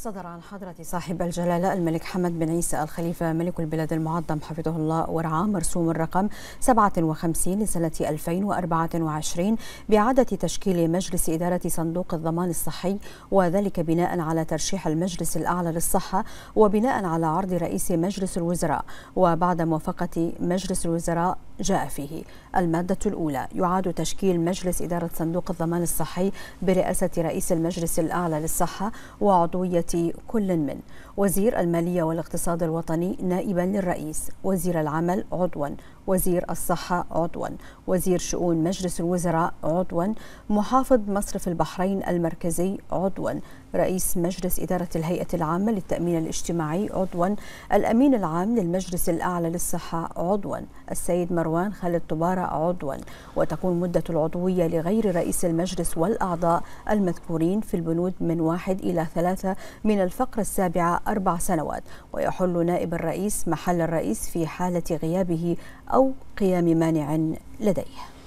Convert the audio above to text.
صدر عن حضرة صاحب الجلالة الملك حمد بن عيسى الخليفة ملك البلاد المعظم حفظه الله ورعاه مرسوم الرقم 57 لسنة 2024 بإعادة تشكيل مجلس إدارة صندوق الضمان الصحي وذلك بناء على ترشيح المجلس الأعلى للصحة وبناء على عرض رئيس مجلس الوزراء وبعد موافقة مجلس الوزراء جاء فيه المادة الأولى يعاد تشكيل مجلس إدارة صندوق الضمان الصحي برئاسة رئيس المجلس الأعلى للصحة وعضوية كل من وزير المالية والاقتصاد الوطني نائبا للرئيس وزير العمل عضوا وزير الصحة عضوا وزير شؤون مجلس الوزراء عضوا محافظ مصرف البحرين المركزي عضوا رئيس مجلس إدارة الهيئة العامة للتأمين الاجتماعي عضوا الأمين العام للمجلس الأعلى للصحة عضوا السيد مروان مروان خالد طبارة عضوا وتكون مدة العضوية لغير رئيس المجلس والأعضاء المذكورين في البنود من واحد إلى ثلاثة من الفقرة السابعة أربع سنوات ويحل نائب الرئيس محل الرئيس في حالة غيابه أو قيام مانع لديه